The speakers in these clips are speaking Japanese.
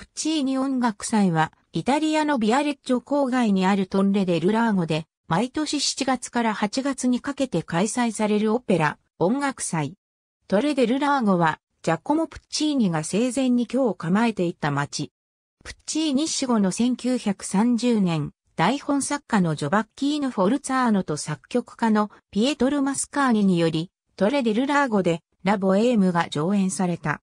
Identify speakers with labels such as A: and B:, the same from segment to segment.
A: プチーニ音楽祭は、イタリアのビアレッジョ郊外にあるトンレデルラーゴで、毎年7月から8月にかけて開催されるオペラ、音楽祭。トレデルラーゴは、ジャコモ・プッチーニが生前に今日構えていた町。プッチーニ死後の1930年、台本作家のジョバッキーヌ・フォルツァーノと作曲家のピエトル・マスカーニにより、トレデルラーゴでラボエームが上演された。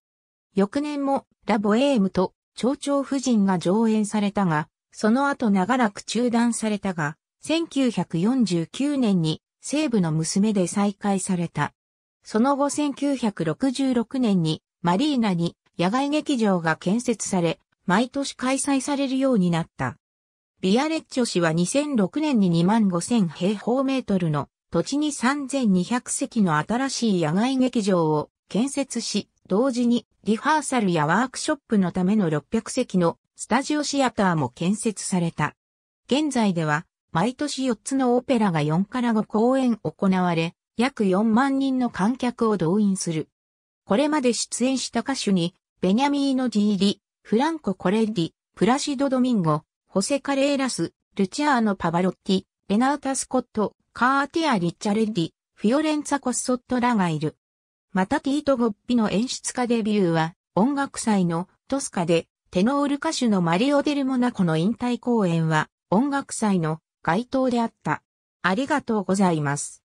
A: 翌年もラボエームと蝶々夫人が上演されたが、その後長らく中断されたが、1949年に西部の娘で再開された。その後1966年にマリーナに野外劇場が建設され、毎年開催されるようになった。ビアレッチョ市は2006年に2万5000平方メートルの土地に3200席の新しい野外劇場を建設し、同時にリハーサルやワークショップのための600席のスタジオシアターも建設された。現在では、毎年4つのオペラが4から5公演行われ、約4万人の観客を動員する。これまで出演した歌手に、ベニャミーノ・ジーリ、フランコ・コレッリ、プラシド・ドミンゴ、ホセ・カレーラス、ルチアーノ・パバロッティ、ベナータ・スコット、カーティア・リッチャレッリ、フィオレンツァ・コッソットらがいる。またティート・ゴッピの演出家デビューは、音楽祭のトスカで、テノール歌手のマリオ・デル・モナコの引退公演は、音楽祭の街頭であった。ありがとうございます。